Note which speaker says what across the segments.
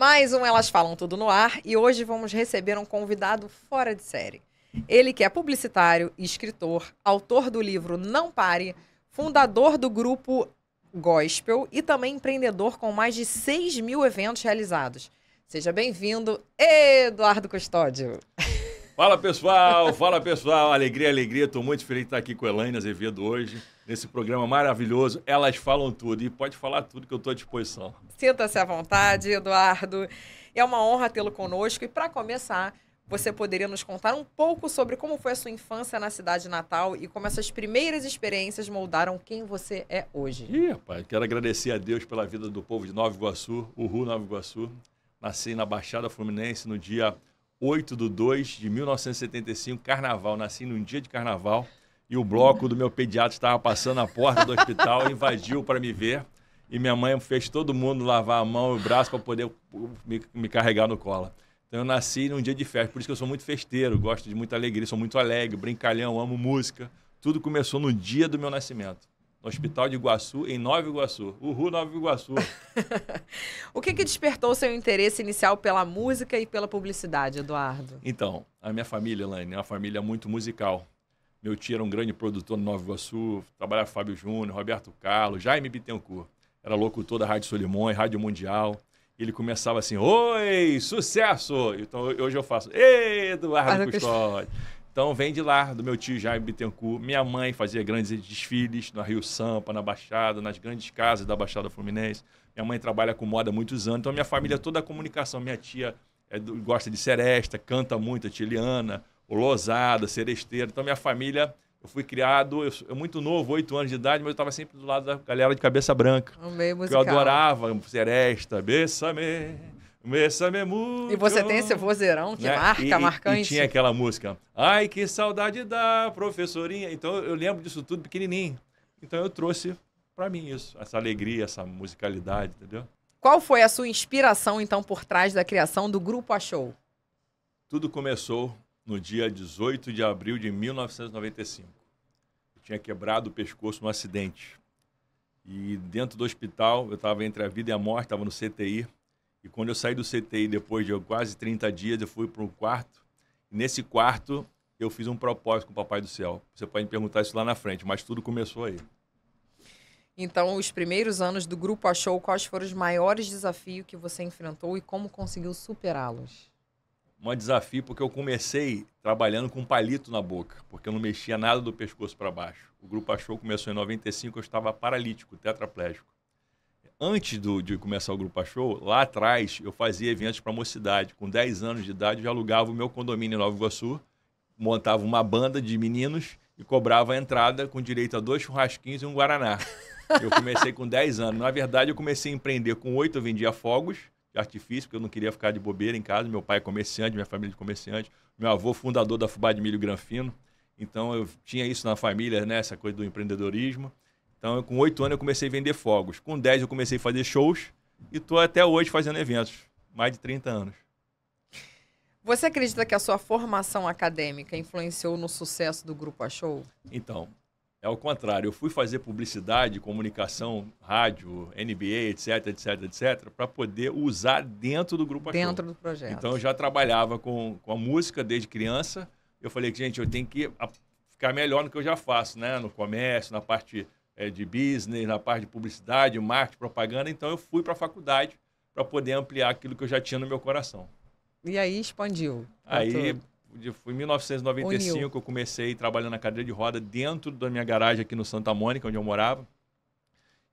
Speaker 1: Mais um Elas Falam Tudo no Ar e hoje vamos receber um convidado fora de série. Ele que é publicitário, escritor, autor do livro Não Pare, fundador do grupo Gospel e também empreendedor com mais de 6 mil eventos realizados. Seja bem-vindo, Eduardo Custódio.
Speaker 2: Fala pessoal, fala pessoal, alegria, alegria. Estou muito feliz de estar aqui com a Elaine Azevedo hoje nesse programa maravilhoso. Elas falam tudo e pode falar tudo que eu estou à disposição.
Speaker 1: Sinta-se à vontade, Eduardo. É uma honra tê-lo conosco. E para começar, você poderia nos contar um pouco sobre como foi a sua infância na cidade natal e como essas primeiras experiências moldaram quem você é
Speaker 2: hoje? Ih, rapaz, quero agradecer a Deus pela vida do povo de Nova Iguaçu, Uhu Nova Iguaçu. Nasci na Baixada Fluminense no dia 8 de 2 de 1975, carnaval. Nasci num dia de carnaval e o bloco do meu pediatra estava passando a porta do hospital, invadiu para me ver. E minha mãe fez todo mundo lavar a mão e o braço para poder uh, me, me, carregar no cola. Então eu nasci num dia de festa, por isso que eu sou muito festeiro, gosto de muita alegria, sou muito alegre, brincalhão, amo música. Tudo começou no dia do meu nascimento, no Hospital de Iguaçu, em Nova Iguaçu. Uhul, Nova Iguaçu!
Speaker 1: o que, que despertou seu interesse inicial pela música e pela publicidade, Eduardo?
Speaker 2: Então, a minha família, Elaine, é uma família muito musical. Meu tio era um grande produtor no Nova Iguaçu, trabalhava com Fábio Júnior, Roberto Carlos, Jaime Bittencourt. Era locutor da Rádio Solimões, Rádio Mundial. Ele começava assim, oi, sucesso! Então hoje eu faço, ei, Eduardo ah, Custódio. Então vem de lá, do meu tio Jaime Bittencourt. Minha mãe fazia grandes desfiles na Rio Sampa, na Baixada, nas grandes casas da Baixada Fluminense. Minha mãe trabalha com moda há muitos anos, então minha família é toda a comunicação. Minha tia é, gosta de seresta, canta muito, a é tia Eliana, Losada, Seresteira. Então, minha família, eu fui criado, eu, sou muito novo, oito anos de idade, mas eu estava sempre do lado da galera de cabeça branca. Amei musical. Que eu adorava, Seresta, Bessame, Bessame E você tem esse vozeirão que né? marca, e, marcante. E tinha aquela música, ai que saudade da professorinha. Então, eu lembro disso tudo pequenininho. Então, eu trouxe para mim isso, essa alegria, essa musicalidade, entendeu?
Speaker 1: Qual foi a sua inspiração, então, por trás da criação do Grupo A Show?
Speaker 2: Tudo começou no dia 18 de abril de 1995. Eu tinha quebrado o pescoço num acidente. E dentro do hospital, eu estava entre a vida e a morte, estava no CTI. E quando eu saí do CTI, depois de quase 30 dias, eu fui para um quarto. E nesse quarto, eu fiz um propósito com o Papai do Céu. Você pode me perguntar isso lá na frente, mas tudo começou aí.
Speaker 1: Então, os primeiros anos do Grupo Achou, quais foram os maiores desafios que você enfrentou e como conseguiu superá-los?
Speaker 2: um desafio porque eu comecei trabalhando com palito na boca, porque eu não mexia nada do pescoço para baixo. O grupo achou começou em 95, eu estava paralítico, tetraplégico. Antes do, de começar o Grupo Show, lá atrás, eu fazia eventos para a mocidade. Com 10 anos de idade, eu já alugava o meu condomínio em Nova Iguaçu, montava uma banda de meninos e cobrava a entrada com direito a dois churrasquinhos e um guaraná. Eu comecei com 10 anos. Na verdade, eu comecei a empreender com 8, eu vendia fogos de artifício, porque eu não queria ficar de bobeira em casa. Meu pai é comerciante, minha família é de comerciante. Meu avô, fundador da Fubá de Milho Granfino. Então, eu tinha isso na família, né? Essa coisa do empreendedorismo. Então, eu, com oito anos, eu comecei a vender fogos. Com dez, eu comecei a fazer shows. E estou até hoje fazendo eventos. Mais de 30 anos.
Speaker 1: Você acredita que a sua formação acadêmica influenciou no sucesso do Grupo A Show?
Speaker 2: Então, é o contrário. Eu fui fazer publicidade, comunicação, rádio, NBA, etc, etc, etc, para poder usar dentro do Grupo Dentro do projeto. Então eu já trabalhava com, com a música desde criança. Eu falei que, gente, eu tenho que ficar melhor no que eu já faço, né? No comércio, na parte é, de business, na parte de publicidade, marketing, propaganda. Então eu fui para a faculdade para poder ampliar aquilo que eu já tinha no meu coração.
Speaker 1: E aí expandiu. Aí tudo.
Speaker 2: Foi em 1995 eu comecei trabalhando na cadeira de roda dentro da minha garagem aqui no Santa Mônica, onde eu morava.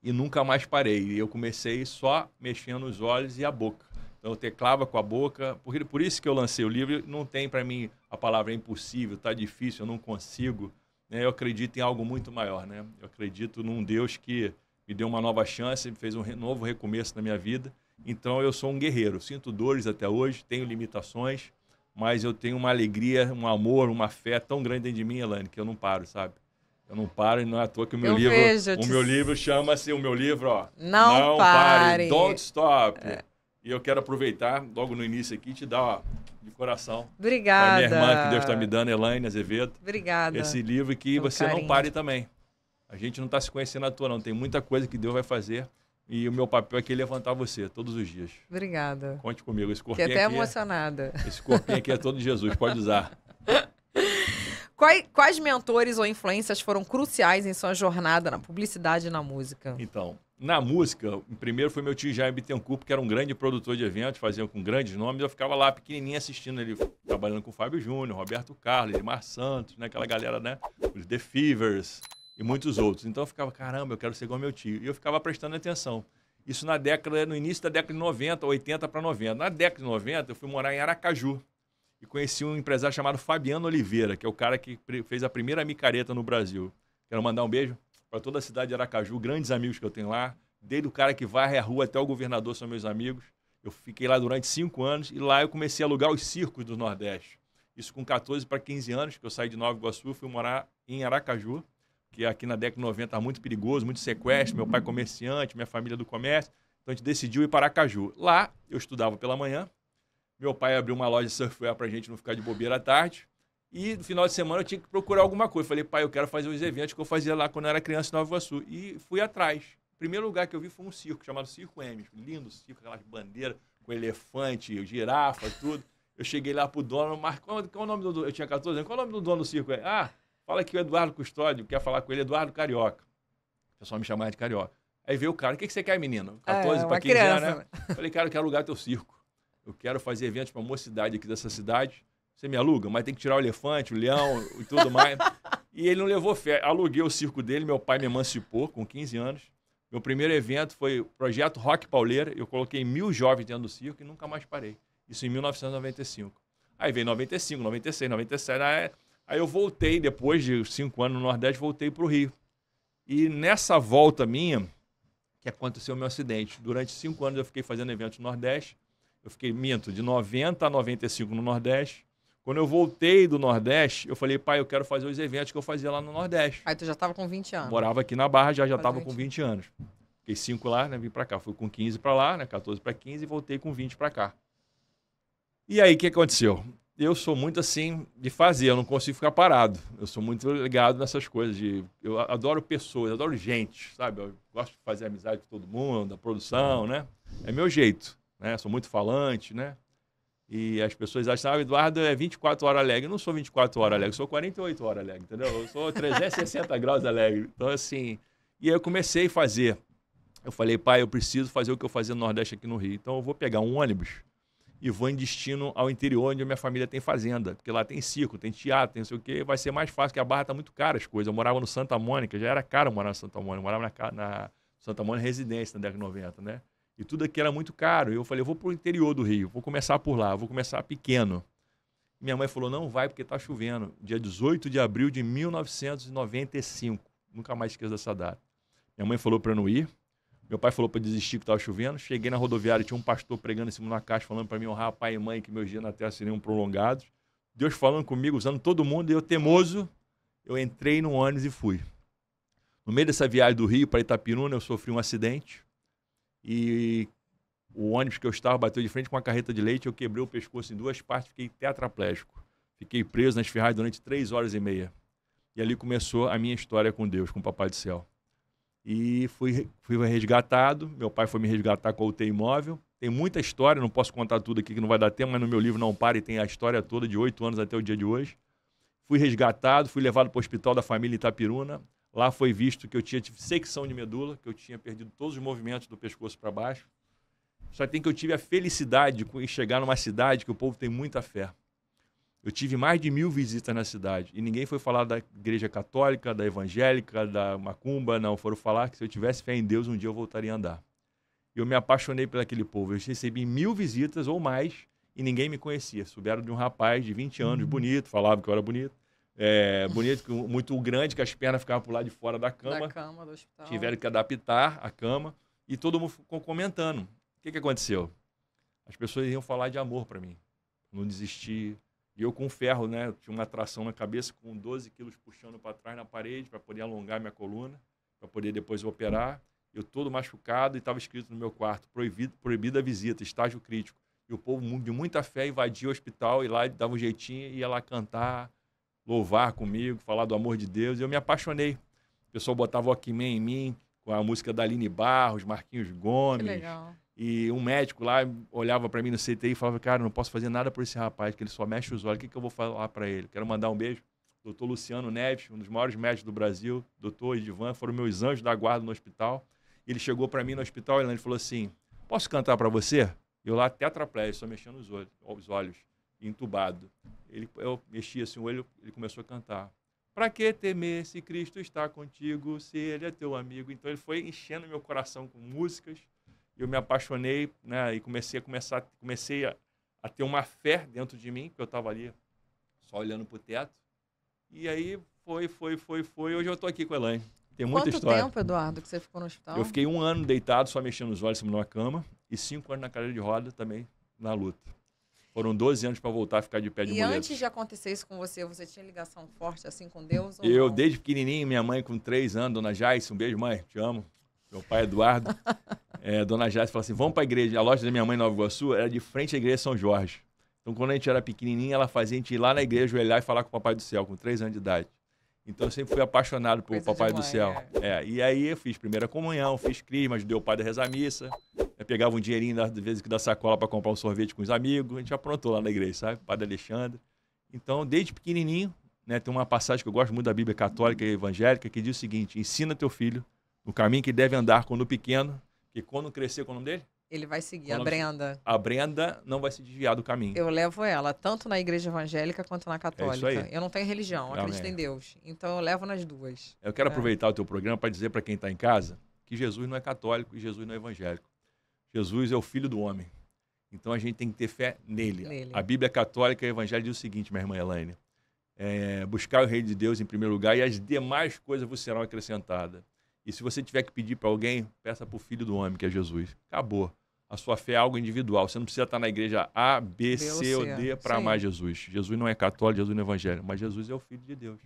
Speaker 2: E nunca mais parei. Eu comecei só mexendo os olhos e a boca. Então eu teclava com a boca, porque por isso que eu lancei o livro. Não tem para mim a palavra impossível, tá difícil, eu não consigo. Né? Eu acredito em algo muito maior, né? Eu acredito num Deus que me deu uma nova chance, me fez um novo recomeço na minha vida. Então eu sou um guerreiro, sinto dores até hoje, tenho limitações, mas eu tenho uma alegria, um amor, uma fé tão grande dentro de mim, Elane, que eu não paro, sabe? Eu não paro e não é à toa que o meu eu livro, vejo, o te... meu livro chama-se o meu livro, ó. Não, não pare. pare. Don't stop. É. E eu quero aproveitar logo no início aqui te dar, ó, de coração. Obrigada. A minha irmã que Deus está me dando, Elaine Azevedo. Obrigada. Esse livro que você carinho. não pare também. A gente não está se conhecendo à toa, não. Tem muita coisa que Deus vai fazer e o meu papel aqui é levantar você todos os dias. Obrigada. Conte comigo. Esse corpinho Fiquei até é- emocionada. É, esse corpinho aqui é todo de Jesus, pode usar.
Speaker 1: Quais, quais, mentores ou influências foram cruciais em sua jornada na publicidade e na música?
Speaker 2: Então, na música, primeiro foi meu tio Jaime Bittencourt, que era um grande produtor de eventos, fazia com grandes nomes. Eu ficava lá pequenininho assistindo ele, trabalhando com o Fábio Júnior, Roberto Carlos, Edmar Santos, né? aquela galera, né? Os The Fevers, e muitos outros. Então eu ficava, caramba, eu quero ser igual meu tio. E eu ficava prestando atenção. Isso na década, no início da década de 90, 80 para 90. Na década de 90, eu fui morar em Aracaju e conheci um empresário chamado Fabiano Oliveira, que é o cara que fez a primeira micareta no Brasil. Quero mandar um beijo para toda a cidade de Aracaju, grandes amigos que eu tenho lá, desde o cara que varre a rua até o governador são meus amigos. Eu fiquei lá durante cinco anos e lá eu comecei a alugar os circos do Nordeste. Isso com 14 para 15 anos, que eu saí de Nova Iguaçu, fui morar em Aracaju que aqui na década de 90 era muito perigoso, muito sequestro, meu pai comerciante, minha família do comércio. Então a gente decidiu ir para Aracaju. Lá eu estudava pela manhã, meu pai abriu uma loja de surfwear para a gente não ficar de bobeira à tarde. E no final de semana eu tinha que procurar alguma coisa. Falei, pai, eu quero fazer os eventos que eu fazia lá quando eu era criança em Nova Iguaçu. E fui atrás. O primeiro lugar que eu vi foi um circo chamado Circo M Lindo circo, aquelas bandeiras com elefante, girafa, tudo. Eu cheguei lá pro dono, mas qual, qual é o nome do dono? Eu tinha 14 anos. Qual é o nome do dono do circo? Ah, Fala aqui o Eduardo Custódio, quer falar com ele, Eduardo Carioca. O pessoal me chamava de Carioca. Aí veio o cara, o que, que você quer, menino? 14 é, para 15 anos, né? né? Falei, cara, eu quero alugar teu circo. Eu quero fazer eventos para a mocidade aqui dessa cidade. Você me aluga, mas tem que tirar o elefante, o leão e tudo mais. e ele não levou fé. Aluguei o circo dele, meu pai me emancipou com 15 anos. Meu primeiro evento foi o projeto Rock Pauleira. Eu coloquei mil jovens dentro do circo e nunca mais parei. Isso em 1995. Aí veio 95, 96, 97. Aí eu voltei, depois de cinco anos no Nordeste, voltei para o Rio. E nessa volta minha, que aconteceu o meu acidente. Durante cinco anos eu fiquei fazendo eventos no Nordeste. Eu fiquei, minto, de 90 a 95 no Nordeste. Quando eu voltei do Nordeste, eu falei, pai, eu quero fazer os eventos que eu fazia lá no Nordeste.
Speaker 1: Aí tu já estava com 20 anos. Morava
Speaker 2: aqui na Barra, já já estava com 20 anos. Fiquei cinco lá, né? Vim para cá. Fui com 15 para lá, né? 14 para 15 e voltei com 20 para cá. E aí, o que aconteceu? eu sou muito assim de fazer, eu não consigo ficar parado. Eu sou muito ligado nessas coisas de eu adoro pessoas, adoro gente, sabe? Eu gosto de fazer amizade com todo mundo, da produção, né? É meu jeito, né? sou muito falante, né? E as pessoas acham, ah, Eduardo é 24 horas alegre. Eu não sou 24 horas alegre, eu sou 48 horas alegre, entendeu? Eu sou 360 graus alegre. Então, assim, e aí eu comecei a fazer. Eu falei, pai, eu preciso fazer o que eu fazia no Nordeste aqui no Rio. Então, eu vou pegar um ônibus e vou em destino ao interior onde a minha família tem fazenda, porque lá tem circo, tem teatro, tem não sei o quê, vai ser mais fácil, porque a Barra tá muito cara as coisas. Eu morava no Santa Mônica, já era caro morar no Santa Mônica, eu morava na, na Santa Mônica Residência na década de 90, né? E tudo aqui era muito caro. E eu falei, eu vou pro interior do Rio, vou começar por lá, vou começar pequeno. Minha mãe falou, não vai porque tá chovendo. Dia 18 de abril de 1995, nunca mais esqueço dessa data. Minha mãe falou para eu não ir, meu pai falou para desistir que estava chovendo. Cheguei na rodoviária, tinha um pastor pregando em cima da caixa, falando para mim honrar pai e mãe, que meus dias na terra seriam prolongados. Deus falando comigo, usando todo mundo, e eu temoso, eu entrei no ônibus e fui. No meio dessa viagem do Rio para Itapiruna, eu sofri um acidente e o ônibus que eu estava bateu de frente com uma carreta de leite, eu quebrei o pescoço em duas partes, fiquei tetraplégico. Fiquei preso nas ferragens durante três horas e meia. E ali começou a minha história com Deus, com o Papai do Céu. E fui, fui resgatado. Meu pai foi me resgatar com a UT Imóvel. Tem muita história, não posso contar tudo aqui que não vai dar tempo, mas no meu livro Não Pare tem a história toda de oito anos até o dia de hoje. Fui resgatado, fui levado para o hospital da família Itapiruna. Lá foi visto que eu tinha tive secção de medula, que eu tinha perdido todos os movimentos do pescoço para baixo. Só tem que eu tive a felicidade de chegar numa cidade que o povo tem muita fé. Eu tive mais de mil visitas na cidade e ninguém foi falar da igreja católica, da evangélica, da macumba, não. Foram falar que se eu tivesse fé em Deus, um dia eu voltaria a andar. Eu me apaixonei por aquele povo. Eu recebi mil visitas ou mais e ninguém me conhecia. Souberam de um rapaz de 20 anos, uhum. bonito, falava que eu era bonito. É, bonito, muito grande, que as pernas ficavam por lá de fora da cama. Da cama do hospital. Tiveram que adaptar a cama e todo mundo ficou comentando. O que, que aconteceu? As pessoas iam falar de amor para mim. Não desistir, e eu com ferro, né? Eu tinha uma tração na cabeça com 12 quilos puxando para trás na parede para poder alongar minha coluna, para poder depois operar. Eu todo machucado e estava escrito no meu quarto, proibido, proibida a visita, estágio crítico. E o povo de muita fé invadia o hospital e lá dava um jeitinho, ia lá cantar, louvar comigo, falar do amor de Deus. E eu me apaixonei. O pessoal botava o Aquimem em mim, com a música da Aline Barros, Marquinhos Gomes. Que legal. E um médico lá olhava para mim no CTI e falava: Cara, não posso fazer nada por esse rapaz, que ele só mexe os olhos. O que, que eu vou falar para ele? Quero mandar um beijo. Doutor Luciano Neves, um dos maiores médicos do Brasil, doutor Edivan, foram meus anjos da guarda no hospital. Ele chegou para mim no hospital e ele falou assim: Posso cantar para você? Eu lá, tetraplégico, só mexendo os olhos, os olhos entubado. Ele, eu mexi assim o olho, ele começou a cantar. Para que temer se Cristo está contigo, se Ele é teu amigo? Então ele foi enchendo meu coração com músicas eu me apaixonei né, e comecei a começar, comecei a, a ter uma fé dentro de mim, que eu estava ali só olhando para o teto. E aí foi, foi, foi, foi. Hoje eu estou aqui com a Elaine. Tem muita Quanto história. Quanto tempo,
Speaker 1: Eduardo, que você ficou no hospital? Eu fiquei
Speaker 2: um ano deitado, só mexendo os olhos em uma cama, e cinco anos na cadeira de roda também, na luta. Foram 12 anos para voltar a ficar de pé de E antes
Speaker 1: de acontecer isso com você, você tinha ligação forte assim com Deus? eu,
Speaker 2: não? desde pequenininho, minha mãe com três anos, dona Jaice, um beijo, mãe, te amo. Meu pai, Eduardo, é, dona Jássica falou assim: vamos para a igreja. A loja da minha mãe, Nova Iguaçu, era de frente à igreja São Jorge. Então, quando a gente era pequenininho, ela fazia a gente ir lá na igreja, joelhar e falar com o Papai do Céu, com três anos de idade. Então, eu sempre fui apaixonado por Papai mãe, do Céu. É. é. e aí eu fiz primeira comunhão, fiz crisma, ajudei o pai a rezar missa. Eu né, pegava um dinheirinho, às vezes, da sacola para comprar um sorvete com os amigos. A gente aprontou lá na igreja, sabe? Padre Alexandre. Então, desde pequenininho, né, tem uma passagem que eu gosto muito da Bíblia católica e evangélica que diz o seguinte: ensina teu filho o caminho que deve andar quando pequeno, que quando crescer, qual é o nome dele?
Speaker 1: Ele vai seguir, quando é a Brenda.
Speaker 2: A Brenda não vai se desviar do caminho. Eu
Speaker 1: levo ela, tanto na igreja evangélica quanto na é católica. É eu não tenho religião, Amém. acredito em Deus. Então eu levo nas duas.
Speaker 2: Eu quero é. aproveitar o teu programa para dizer para quem está em casa que Jesus não é católico e Jesus não é evangélico. Jesus é o filho do homem. Então a gente tem que ter fé nele. nele. A Bíblia católica e o Evangelho diz o seguinte, minha irmã Elaine: é, buscar o reino de Deus em primeiro lugar e as demais coisas vos serão acrescentadas. E se você tiver que pedir para alguém, peça para o Filho do Homem, que é Jesus. Acabou. A sua fé é algo individual. Você não precisa estar tá na igreja A, B, C ou D é. para amar Jesus. Jesus não é católico, Jesus não é evangélico, mas Jesus é o Filho de Deus.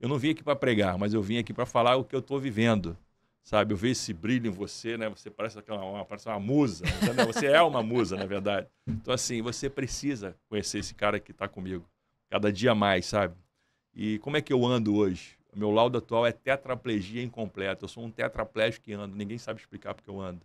Speaker 2: Eu não vim aqui para pregar, mas eu vim aqui para falar o que eu estou vivendo. Sabe, eu vejo esse brilho em você, né? Você parece aquela, uma, parece uma musa. Né? Você é uma musa, na verdade. Então, assim, você precisa conhecer esse cara que está comigo. Cada dia mais, sabe? E como é que eu ando hoje? O meu laudo atual é tetraplegia incompleta. Eu sou um tetraplégico que ando. Ninguém sabe explicar porque eu ando.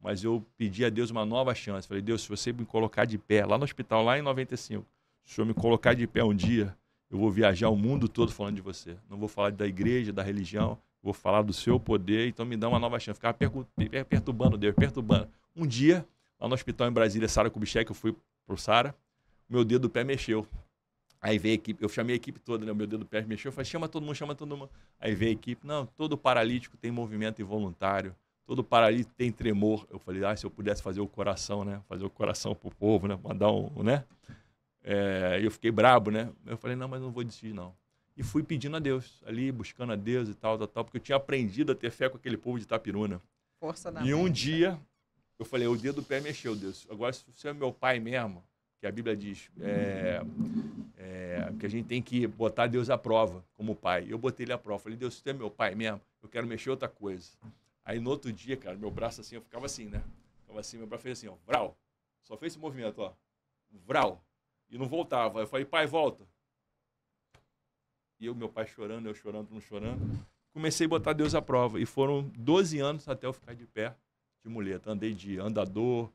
Speaker 2: Mas eu pedi a Deus uma nova chance. Falei, Deus, se você me colocar de pé, lá no hospital, lá em 95, se senhor me colocar de pé um dia, eu vou viajar o mundo todo falando de você. Não vou falar da igreja, da religião, vou falar do seu poder, então me dá uma nova chance. Ficava perturbando Deus, perturbando. Um dia, lá no hospital em Brasília, Sara Kubitschek, eu fui pro Sara, meu dedo do pé mexeu. Aí veio a equipe, eu chamei a equipe toda, né? O meu dedo pé mexeu, eu falei, chama todo mundo, chama todo mundo. Aí veio a equipe, não, todo paralítico tem movimento involuntário, todo paralítico tem tremor. Eu falei, ah, se eu pudesse fazer o coração, né? Fazer o coração pro povo, né? Mandar um, né? É, eu fiquei brabo, né? Eu falei, não, mas não vou desistir, não. E fui pedindo a Deus, ali, buscando a Deus e tal, tal, tal, porque eu tinha aprendido a ter fé com aquele povo de Itapiruna. Né? Força da. E um dia, eu falei, o dedo do pé mexeu, Deus. Agora, se você é meu pai mesmo, que a Bíblia diz, é, é, porque a gente tem que botar Deus à prova, como pai. Eu botei ele à prova. Falei, Deus, você é meu pai mesmo? Eu quero mexer outra coisa. Aí no outro dia, cara, meu braço assim, eu ficava assim, né? Ficava assim, meu braço fez assim, ó, vral. Só fez esse movimento, ó. Vral. E não voltava. Eu falei, pai, volta. E eu, meu pai chorando, eu chorando, não chorando. Comecei a botar Deus à prova. E foram 12 anos até eu ficar de pé de muleta. Andei de andador,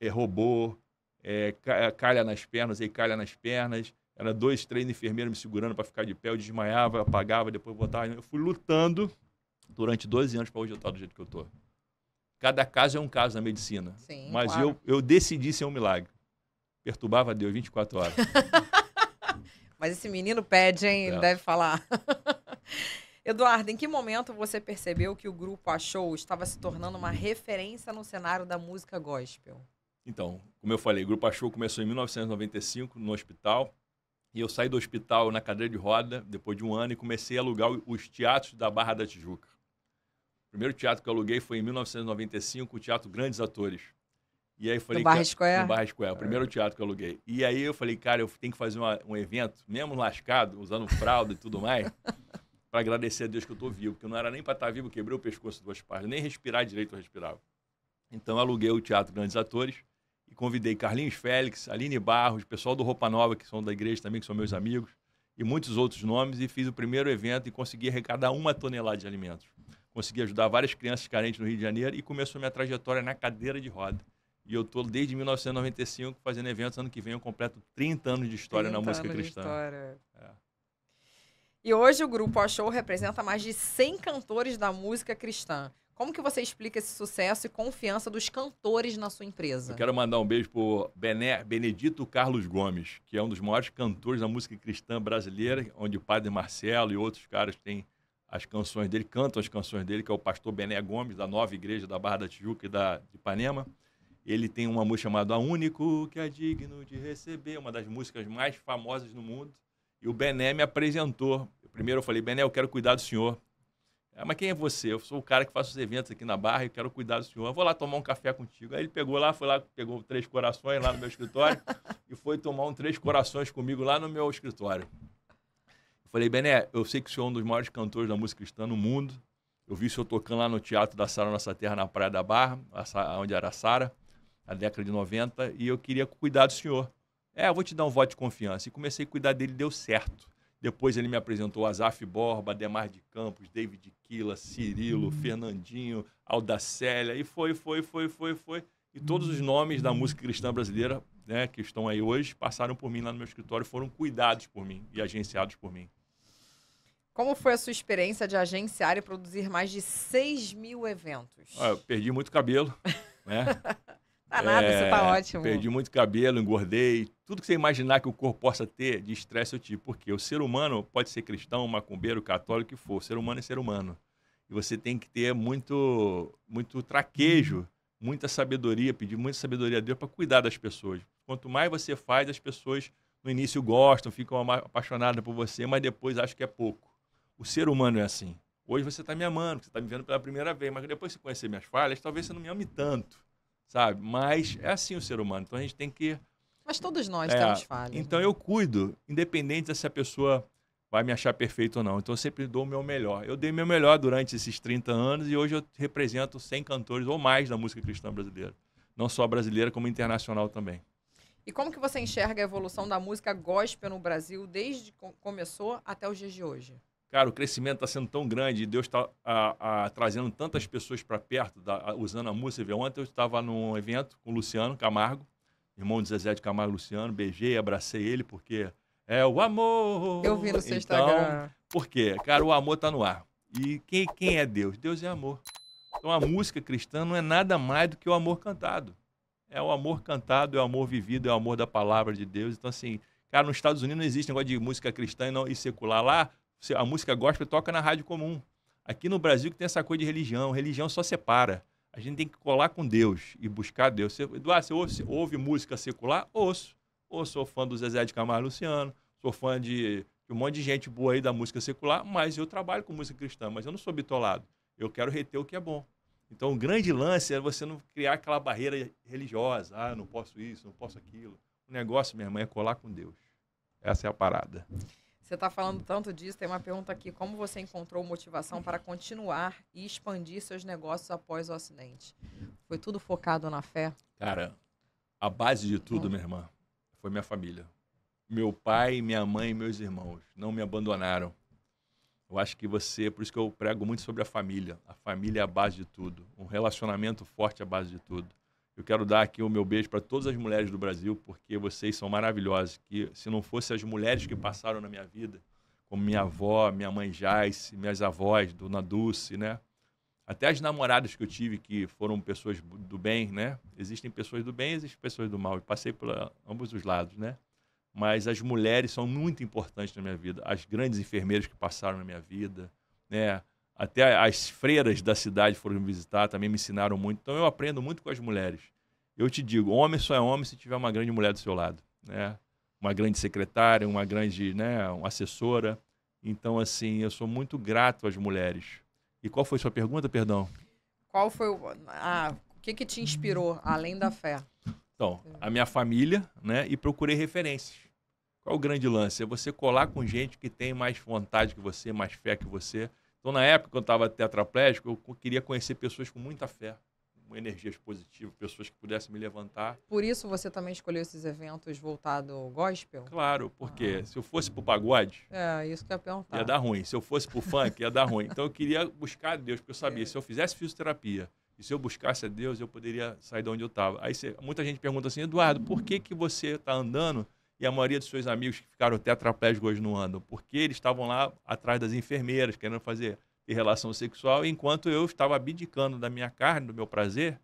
Speaker 2: é, robô, é, é calha nas pernas, e calha nas pernas. Era dois, três enfermeiros me segurando para ficar de pé, eu desmaiava, apagava, depois botava. Eu fui lutando durante 12 anos para hoje eu estar do jeito que eu estou. Cada caso é um caso na medicina. Sim, mas claro. eu, eu decidi ser um milagre. Perturbava Deus 24 horas.
Speaker 1: mas esse menino pede, hein? Ele é. deve falar. Eduardo, em que momento você percebeu que o grupo Achou estava se tornando uma referência no cenário da música gospel?
Speaker 2: Então, como eu falei, o grupo Achou começou em 1995 no hospital. E eu saí do hospital na cadeira de roda, depois de um ano, e comecei a alugar os teatros da Barra da Tijuca. O primeiro teatro que eu aluguei foi em 1995, o Teatro Grandes Atores. E aí falei... No Barra Square? No Barra Square, o primeiro teatro que eu aluguei. E aí eu falei, cara, eu tenho que fazer uma, um evento, mesmo lascado, usando fralda e tudo mais, para agradecer a Deus que eu estou vivo, porque não era nem para estar tá vivo, quebrei o pescoço duas partes, nem respirar direito eu respirava. Então eu aluguei o Teatro Grandes Atores, e convidei Carlinhos Félix, Aline Barros, pessoal do Roupa Nova, que são da igreja também, que são meus amigos, e muitos outros nomes, e fiz o primeiro evento e consegui arrecadar uma tonelada de alimentos. Consegui ajudar várias crianças carentes no Rio de Janeiro e começou minha trajetória na cadeira de roda. E eu estou desde 1995 fazendo eventos. Ano que vem eu completo 30 anos de história na música cristã. É.
Speaker 1: E hoje o grupo A Show representa mais de 100 cantores da música cristã. Como que você explica esse sucesso e confiança dos cantores na sua empresa? Eu quero
Speaker 2: mandar um beijo pro Bené, Benedito Carlos Gomes, que é um dos maiores cantores da música cristã brasileira, onde o Padre Marcelo e outros caras têm as canções dele, cantam as canções dele, que é o pastor Bené Gomes, da Nova Igreja da Barra da Tijuca e da de Ipanema. Ele tem uma música chamada A Único que é Digno de Receber, uma das músicas mais famosas no mundo. E o Bené me apresentou. Primeiro eu falei, Bené, eu quero cuidar do senhor ah, mas quem é você? Eu sou o cara que faz os eventos aqui na Barra e quero cuidar do senhor. Eu vou lá tomar um café contigo. Aí ele pegou lá, foi lá, pegou três corações lá no meu escritório e foi tomar um três corações comigo lá no meu escritório. Eu falei, Bené, eu sei que o senhor é um dos maiores cantores da música cristã no mundo. Eu vi o senhor tocando lá no Teatro da Sara Nossa Terra, na Praia da Barra, onde era a Sara, na década de 90, e eu queria cuidar do senhor. É, eu vou te dar um voto de confiança. E comecei a cuidar dele, deu certo. Depois ele me apresentou Azaf Borba, Ademar de Campos, David Quila, Cirilo, hum. Fernandinho, Aldacélia, e foi, foi, foi, foi, foi. E todos os nomes da música cristã brasileira né, que estão aí hoje passaram por mim lá no meu escritório, foram cuidados por mim e agenciados por mim.
Speaker 1: Como foi a sua experiência de agenciar e produzir mais de 6 mil eventos?
Speaker 2: Ah, eu perdi muito cabelo, né? tá nada, você tá é, ótimo. Perdi muito cabelo, engordei, tudo que você imaginar que o corpo possa ter de estresse eu tive, tipo, porque o ser humano pode ser cristão, macumbeiro, católico, que for, ser humano é ser humano. E você tem que ter muito, muito traquejo, muita sabedoria, pedir muita sabedoria a Deus para cuidar das pessoas. Quanto mais você faz, as pessoas no início gostam, ficam apaixonadas por você, mas depois acham que é pouco. O ser humano é assim. Hoje você está me amando, você está me vendo pela primeira vez, mas depois que você conhecer minhas falhas, talvez você não me ame tanto, sabe? Mas é assim o ser humano. Então a gente tem que
Speaker 1: mas todos nós é, temos falhas.
Speaker 2: Então né? eu cuido, independente se a pessoa vai me achar perfeito ou não. Então eu sempre dou o meu melhor. Eu dei meu melhor durante esses 30 anos e hoje eu represento 100 cantores ou mais da música cristã brasileira. Não só brasileira, como internacional também.
Speaker 1: E como que você enxerga a evolução da música gospel no Brasil desde que começou até os dias de hoje?
Speaker 2: Cara, o crescimento está sendo tão grande, e Deus está trazendo tantas pessoas para perto, da, a, usando a música. Ontem eu estava num evento com o Luciano Camargo, irmão de Zezé de Camargo Luciano, beijei, abracei ele, porque é o amor. Eu vi no seu então, Instagram. Por quê? Cara, o amor está no ar. E quem, quem é Deus? Deus é amor. Então a música cristã não é nada mais do que o amor cantado. É o amor cantado, é o amor vivido, é o amor da palavra de Deus. Então, assim, cara, nos Estados Unidos não existe negócio de música cristã e, não, e secular. Lá, a música gospel toca na rádio comum. Aqui no Brasil que tem essa coisa de religião. Religião só separa. A gente tem que colar com Deus e buscar Deus. Você, Eduardo, você ouve, ouve música secular? Ouço. Ou sou fã do Zezé de Camargo Luciano, sou fã de, de um monte de gente boa aí da música secular, mas eu trabalho com música cristã, mas eu não sou bitolado. Eu quero reter o que é bom. Então, o grande lance é você não criar aquela barreira religiosa. Ah, não posso isso, não posso aquilo. O negócio, minha irmã, é colar com Deus. Essa é a parada.
Speaker 1: Você está falando tanto disso, tem uma pergunta aqui: como você encontrou motivação para continuar e expandir seus negócios após o acidente? Foi tudo focado na fé?
Speaker 2: Cara, a base de tudo, hum. minha irmã, foi minha família. Meu pai, minha mãe e meus irmãos não me abandonaram. Eu acho que você, por isso que eu prego muito sobre a família. A família é a base de tudo. Um relacionamento forte é a base de tudo. Eu quero dar aqui o meu beijo para todas as mulheres do Brasil, porque vocês são maravilhosas. Que se não fossem as mulheres que passaram na minha vida, como minha avó, minha mãe Jace, minhas avós, Dona Dulce, né? Até as namoradas que eu tive que foram pessoas do bem, né? Existem pessoas do bem, existem pessoas do mal. Eu passei por ambos os lados, né? Mas as mulheres são muito importantes na minha vida. As grandes enfermeiras que passaram na minha vida, né? Até as freiras da cidade foram me visitar, também me ensinaram muito. Então eu aprendo muito com as mulheres. Eu te digo, homem só é homem se tiver uma grande mulher do seu lado, né? Uma grande secretária, uma grande, né, uma assessora. Então assim, eu sou muito grato às mulheres. E qual foi sua pergunta, perdão?
Speaker 1: Qual foi o ah, o que que te inspirou além da fé?
Speaker 2: Então, a minha família, né, e procurei referências. Qual é o grande lance? É você colar com gente que tem mais vontade que você, mais fé que você. Então, na época, quando eu estava tetraplégico, eu queria conhecer pessoas com muita fé, com energias positivas, pessoas que pudessem me levantar.
Speaker 1: Por isso você também escolheu esses eventos voltados ao gospel?
Speaker 2: Claro, porque ah. se eu fosse para o pagode...
Speaker 1: É, isso que eu ia perguntar. Ia
Speaker 2: dar ruim. Se eu fosse para o funk, ia dar ruim. Então, eu queria buscar Deus, porque eu sabia, é. se eu fizesse fisioterapia, e se eu buscasse a Deus, eu poderia sair de onde eu estava. Aí você, muita gente pergunta assim, Eduardo, por que, que você está andando e a maioria dos seus amigos que ficaram tetraplégicos hoje não andam, porque eles estavam lá atrás das enfermeiras, querendo fazer relação sexual, enquanto eu estava abdicando da minha carne, do meu prazer,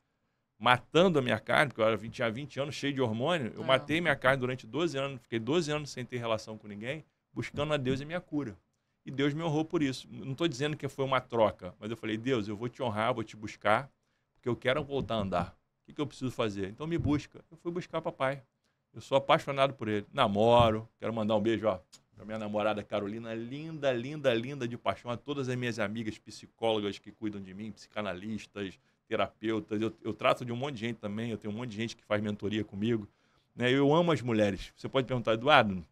Speaker 2: matando a minha carne, porque eu tinha 20 anos, cheio de hormônio, eu ah. matei minha carne durante 12 anos, fiquei 12 anos sem ter relação com ninguém, buscando a Deus e a minha cura. E Deus me honrou por isso. Não estou dizendo que foi uma troca, mas eu falei, Deus, eu vou te honrar, vou te buscar, porque eu quero voltar a andar. O que, que eu preciso fazer? Então me busca. Eu fui buscar papai. Eu sou apaixonado por ele. Namoro, quero mandar um beijo, ó, para minha namorada Carolina, linda, linda, linda de paixão, a todas as minhas amigas psicólogas que cuidam de mim, psicanalistas, terapeutas. Eu, eu trato de um monte de gente também, eu tenho um monte de gente que faz mentoria comigo. Né? Eu amo as mulheres. Você pode perguntar, Eduardo,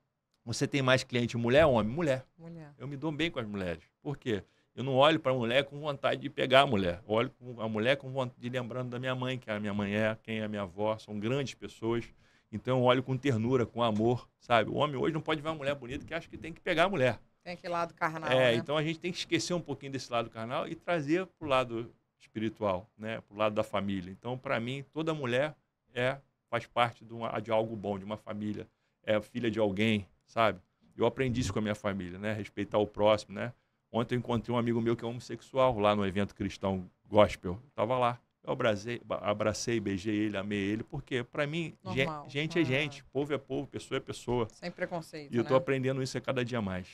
Speaker 2: você tem mais cliente mulher ou homem? Mulher. mulher. Eu me dou bem com as mulheres. Por quê? Eu não olho para a mulher com vontade de pegar a mulher. Eu olho a mulher com vontade de lembrando da minha mãe, que é a minha mãe é, quem é a minha avó. São grandes pessoas. Então eu olho com ternura, com amor, sabe? O homem hoje não pode ver uma mulher bonita que acha que tem que pegar a mulher.
Speaker 1: Tem aquele lado carnal. É, né? então
Speaker 2: a gente tem que esquecer um pouquinho desse lado carnal e trazer para o lado espiritual, né? Para o lado da família. Então, para mim, toda mulher é faz parte de, uma, de algo bom, de uma família, é filha de alguém, sabe? Eu aprendi isso com a minha família, né? Respeitar o próximo, né? Ontem eu encontrei um amigo meu que é homossexual lá no evento cristão gospel. Eu tava lá. Eu abracei, abracei, beijei ele, amei ele, porque para mim, Normal. gente, é uhum. gente, povo é povo, pessoa é pessoa. Sem
Speaker 1: preconceito. E eu estou né?
Speaker 2: aprendendo isso a cada dia mais.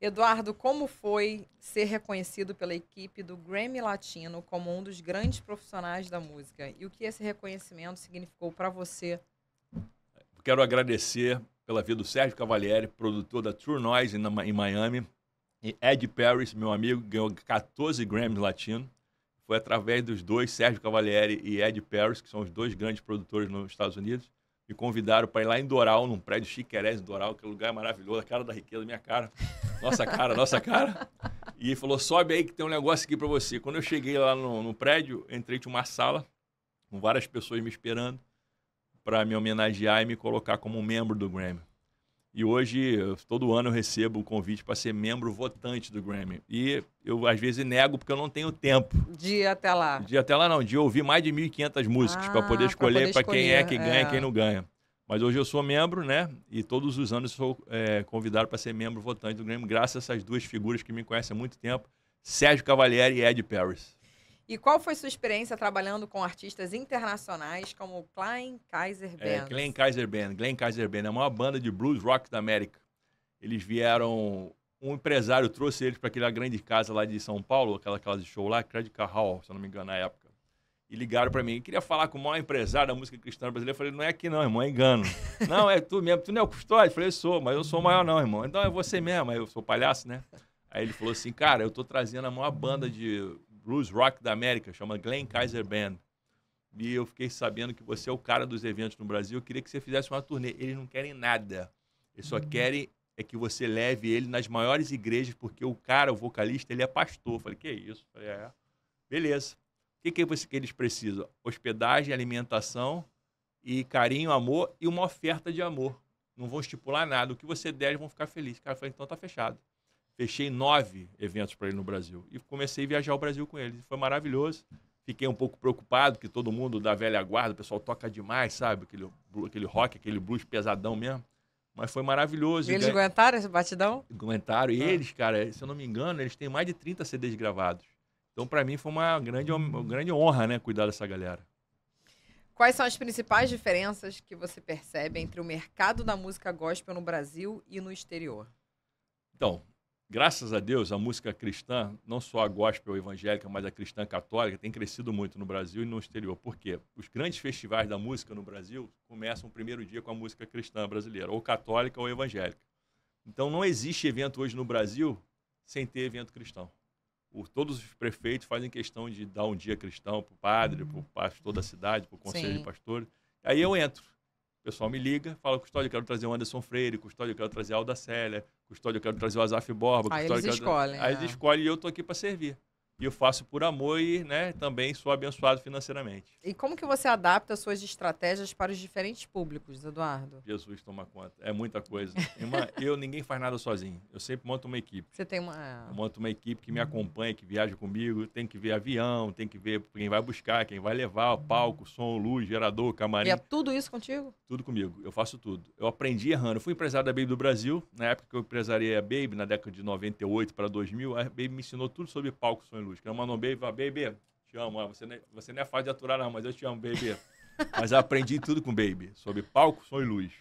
Speaker 1: Eduardo, como foi ser reconhecido pela equipe do Grammy Latino como um dos grandes profissionais da música? E o que esse reconhecimento significou para você?
Speaker 2: Quero agradecer pela vida do Sérgio Cavalieri, produtor da True Noise em Miami, e Ed Paris, meu amigo, ganhou 14 Grammys latino foi através dos dois, Sérgio Cavalieri e Ed Paris, que são os dois grandes produtores nos Estados Unidos, me convidaram para ir lá em Doral, num prédio chiquerés em Doral, que é um lugar maravilhoso, a cara da riqueza, minha cara, nossa cara, nossa cara. E falou, sobe aí que tem um negócio aqui para você. Quando eu cheguei lá no, no prédio, entrei em uma sala, com várias pessoas me esperando para me homenagear e me colocar como membro do Grammy. E hoje, todo ano, eu recebo o convite para ser membro votante do Grammy. E eu, às vezes, nego porque eu não tenho tempo. Dia até lá. Dia até lá, não. Dia ouvir mais de 1.500 músicas ah, para poder escolher para quem é que ganha e é. quem não ganha. Mas hoje eu sou membro, né? E todos os anos sou é, convidado para ser membro votante do Grammy, graças a essas duas figuras que me conhecem há muito tempo, Sérgio Cavalieri e Ed Paris.
Speaker 1: E qual foi sua experiência trabalhando com artistas internacionais como o Klein Kaiser Band? É,
Speaker 2: Klein Kaiser Band. Klein Kaiser Band é a maior banda de blues rock da América. Eles vieram... Um empresário trouxe eles para aquela grande casa lá de São Paulo, aquela casa de show lá, Credit Hall, se eu não me engano, na época. E ligaram para mim. Queria falar com o maior empresário da música cristã brasileira. Eu falei, não é aqui não, irmão, é engano. não, é tu mesmo. Tu não é o custódio? Eu falei, eu sou, mas eu sou o maior não, irmão. Então é você mesmo. Aí eu sou palhaço, né? Aí ele falou assim, cara, eu tô trazendo a maior banda de blues rock da América, chama Glenn Kaiser Band. E eu fiquei sabendo que você é o cara dos eventos no Brasil. Eu queria que você fizesse uma turnê. Eles não querem nada. Eles só uhum. querem é que você leve ele nas maiores igrejas, porque o cara, o vocalista, ele é pastor. Eu falei, que isso? Eu falei, é. Beleza. O que, que, que eles precisam? Hospedagem, alimentação e carinho, amor e uma oferta de amor. Não vão estipular nada. O que você der, eles vão ficar felizes. O cara falou, então tá fechado fechei nove eventos para ele no Brasil. E comecei a viajar o Brasil com ele. Foi maravilhoso. Fiquei um pouco preocupado, que todo mundo da velha guarda, o pessoal toca demais, sabe? Aquele, aquele rock, aquele blues pesadão mesmo. Mas foi maravilhoso. E eles ganha...
Speaker 1: aguentaram esse batidão?
Speaker 2: Aguentaram. E ah. eles, cara, se eu não me engano, eles têm mais de 30 CDs gravados. Então, para mim, foi uma grande, uma grande honra, né? Cuidar dessa galera.
Speaker 1: Quais são as principais diferenças que você percebe entre o mercado da música gospel no Brasil e no exterior?
Speaker 2: Então, graças a Deus, a música cristã, não só a gospel evangélica, mas a cristã católica, tem crescido muito no Brasil e no exterior. Por quê? Os grandes festivais da música no Brasil começam o primeiro dia com a música cristã brasileira, ou católica ou evangélica. Então, não existe evento hoje no Brasil sem ter evento cristão. todos os prefeitos fazem questão de dar um dia cristão para o padre, para o pastor da cidade, para o conselho Sim. de pastores. Aí eu entro. O pessoal me liga, fala, Custódio, eu quero trazer o Anderson Freire, Custódio, eu quero trazer a Alda Célia, Custódio, eu quero trazer o Azaf Borba. Aí eles quero... escolhem. Aí eles é. escolhem e eu tô aqui para servir e eu faço por amor e né, também sou abençoado financeiramente.
Speaker 1: E como que você adapta suas estratégias para os diferentes públicos, Eduardo?
Speaker 2: Jesus toma conta. É muita coisa. Irmã, eu ninguém faz nada sozinho. Eu sempre monto uma equipe. Você
Speaker 1: tem uma. Eu
Speaker 2: monto uma equipe que me acompanha, que viaja comigo. Tem que ver avião, tem que ver quem vai buscar, quem vai levar, palco, som, luz, gerador, camarim. E é tudo isso contigo? Tudo comigo. Eu faço tudo. Eu aprendi errando. Eu fui empresário da Baby do Brasil. Na época que eu empresaria a Baby, na década de 98 para 2000, a Baby me ensinou tudo sobre palco, som e luz. Cruz. Que não mandou um beijo e baby, te amo. Ah, você não, é, você não é fácil de aturar, não, mas eu te amo, baby. mas aprendi tudo com baby, sobre palco, som e luz.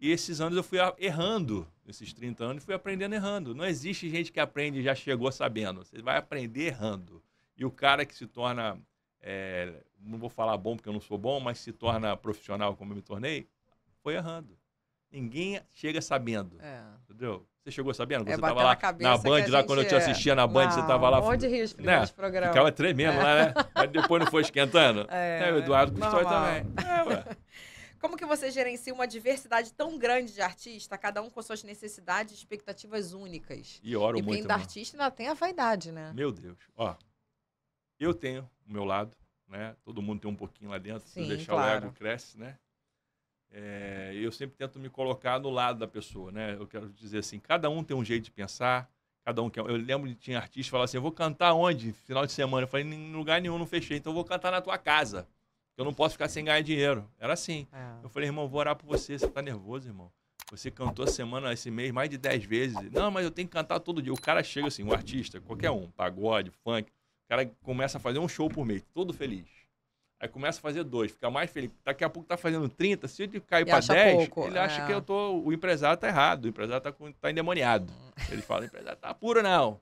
Speaker 2: E esses anos eu fui errando, esses 30 anos, fui aprendendo errando. Não existe gente que aprende e já chegou sabendo. Você vai aprender errando. E o cara que se torna, é, não vou falar bom porque eu não sou bom, mas se torna profissional como eu me tornei, foi errando. Ninguém chega sabendo. É. Entendeu? Você chegou sabendo? É, você tava lá na, na Band, lá quando eu te é. assistia na Band, não, você tava lá. Um monte de risco né? nos Ficava tremendo lá, né? Mas depois não foi esquentando. É, é o Eduardo Custódio também. É,
Speaker 1: Como que você gerencia uma diversidade tão grande de artistas, cada um com suas necessidades e expectativas únicas? E oro e muito. E da né? artista ainda tem a vaidade, né? Meu
Speaker 2: Deus. Ó, eu tenho o meu lado, né? Todo mundo tem um pouquinho lá dentro, Sim, se deixar claro. o ego cresce, né? É, eu sempre tento me colocar no lado da pessoa, né? Eu quero dizer assim, cada um tem um jeito de pensar, cada um quer. Eu lembro de tinha artista falar assim, eu vou cantar onde? Final de semana. Eu falei, em lugar nenhum, não fechei, então eu vou cantar na tua casa. Eu não posso ficar sem ganhar dinheiro. Era assim. É. Eu falei, irmão, vou orar por você, você tá nervoso, irmão. Você cantou semana, esse mês, mais de 10 vezes. Não, mas eu tenho que cantar todo dia. O cara chega assim, um artista, qualquer um, pagode, funk, o cara começa a fazer um show por mês, todo feliz. Aí começa a fazer dois, fica mais feliz. Daqui a pouco tá fazendo 30, se ele cair para 10, pouco, ele é. acha que eu tô, o empresário tá errado, o empresário tá, tá endemoniado. Hum. Ele fala, o empresário tá puro não.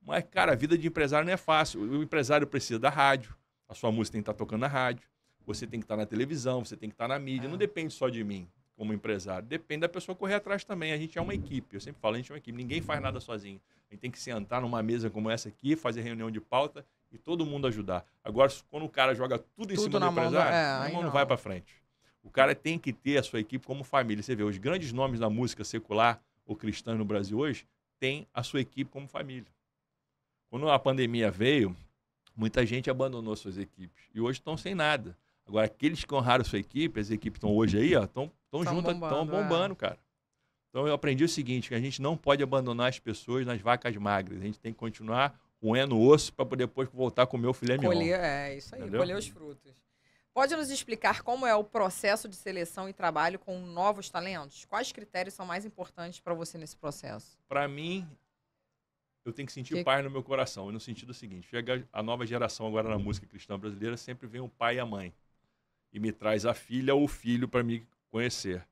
Speaker 2: Mas, cara, a vida de empresário não é fácil. O empresário precisa da rádio, a sua música tem que estar tá tocando na rádio, você tem que estar tá na televisão, você tem que estar tá na mídia. É. Não depende só de mim como empresário, depende da pessoa correr atrás também. A gente é uma equipe, eu sempre falo, a gente é uma equipe, ninguém faz nada sozinho. A gente tem que sentar numa mesa como essa aqui, fazer reunião de pauta e todo mundo ajudar. Agora, quando o cara joga tudo em tudo cima do empresário, da... é, não, não vai para frente. O cara tem que ter a sua equipe como família. Você vê, os grandes nomes da música secular ou cristã no Brasil hoje têm a sua equipe como família. Quando a pandemia veio, muita gente abandonou suas equipes e hoje estão sem nada. Agora, aqueles que honraram sua equipe, as equipes estão hoje aí, estão juntas, estão bombando, é. cara. Então eu aprendi o seguinte, que a gente não pode abandonar as pessoas nas vacas magras, a gente tem que continuar é no osso para poder depois voltar a comer o filé mignon. Colher, é, isso aí, Entendeu? colher os
Speaker 1: frutos. Pode nos explicar como é o processo de seleção e trabalho com novos talentos? Quais critérios são mais importantes para você nesse processo?
Speaker 2: Para mim, eu tenho que sentir que... paz no meu coração. E no sentido seguinte, chega a nova geração agora na música cristã brasileira, sempre vem o pai e a mãe. E me traz a filha ou o filho para me conhecer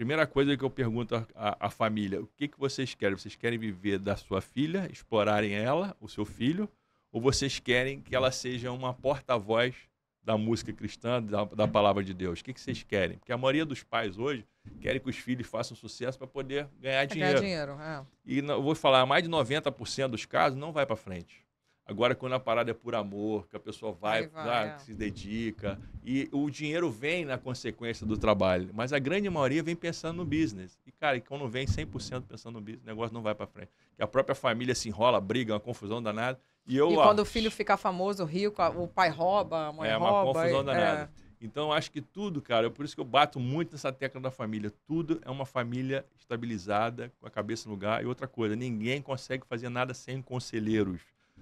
Speaker 2: primeira coisa que eu pergunto à, família: o que, que vocês querem? Vocês querem viver da sua filha, explorarem ela, o seu filho, ou vocês querem que ela seja uma porta-voz da música cristã, da, da, palavra de Deus? O que, que vocês querem? Porque a maioria dos pais hoje querem que os filhos façam sucesso para poder ganhar dinheiro. Ganhar dinheiro é. E eu vou falar, mais de 90% dos casos não vai para frente. Agora, quando a parada é por amor, que a pessoa vai, vai, ah, vai é. se dedica, e o dinheiro vem na consequência do trabalho, mas a grande maioria vem pensando no business. E, cara, quando vem 100% pensando no business, o negócio não vai para frente. Que a própria família se enrola, briga, uma confusão danada. E, eu, e quando ó,
Speaker 1: o filho fica famoso, rico, o pai rouba, a mãe é, rouba. É uma confusão danada.
Speaker 2: É... Então, acho que tudo, cara, é por isso que eu bato muito nessa tecla da família. Tudo é uma família estabilizada, com a cabeça no lugar. E outra coisa, ninguém consegue fazer nada sem conselheiros.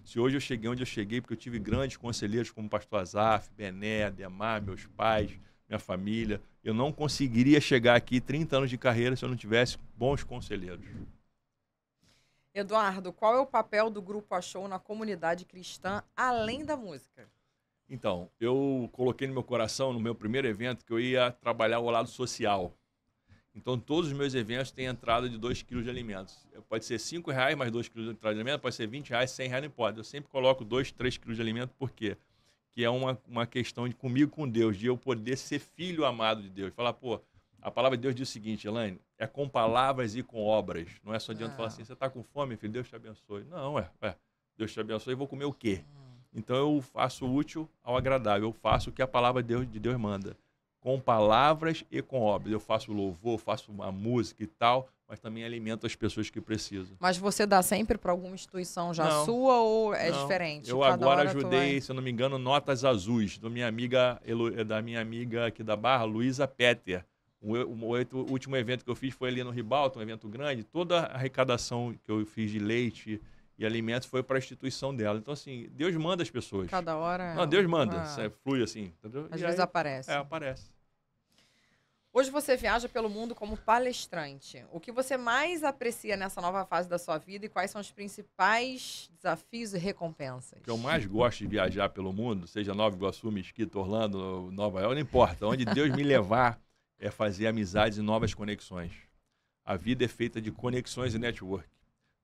Speaker 2: Se hoje eu cheguei onde eu cheguei, porque eu tive grandes conselheiros como o pastor Azaf, Bené, Demar, meus pais, minha família, eu não conseguiria chegar aqui 30 anos de carreira se eu não tivesse bons conselheiros.
Speaker 1: Eduardo, qual é o papel do Grupo Achou na comunidade cristã além da música?
Speaker 2: Então, eu coloquei no meu coração, no meu primeiro evento, que eu ia trabalhar o lado social. Então, todos os meus eventos têm entrada de 2 quilos de alimentos. Pode ser 5 reais mais 2 quilos de entrada de alimentos, pode ser 20 reais, 100 reais, não importa. Eu sempre coloco 2, 3 quilos de alimento, por quê? Que é uma, uma questão de comigo com Deus, de eu poder ser filho amado de Deus. Falar, pô, a palavra de Deus diz o seguinte, Elaine, é com palavras e com obras. Não é só adianta ah. falar assim, você está com fome, filho, Deus te abençoe. Não, é, é Deus te abençoe, vou comer o quê? Hum. Então eu faço o útil ao agradável, eu faço o que a palavra de Deus, de Deus manda com palavras e com obras. Eu faço louvor, faço uma música e tal, mas também alimento as pessoas que precisam.
Speaker 1: Mas você dá sempre para alguma instituição já não, sua ou é não. diferente? Eu Cada agora ajudei, se
Speaker 2: não me engano, Notas Azuis, minha amiga, da minha amiga aqui da Barra, Luísa Petter. O, último evento que eu fiz foi ali no Ribalto, um evento grande. Toda a arrecadação que eu fiz de leite, e alimento foi para a instituição dela. Então, assim, Deus manda as pessoas. Cada hora. É não, Deus manda, uma... Ah. É flui assim. Entendeu? Às e vezes aí, aparece. É, aparece.
Speaker 1: Hoje você viaja pelo mundo como palestrante. O que você mais aprecia nessa nova fase da sua vida e quais são os principais desafios e recompensas? O
Speaker 2: que eu mais gosto de viajar pelo mundo, seja Nova Iguaçu, Mesquita, Orlando, Nova York, não importa, onde Deus me levar é fazer amizades e novas conexões. A vida é feita de conexões e network.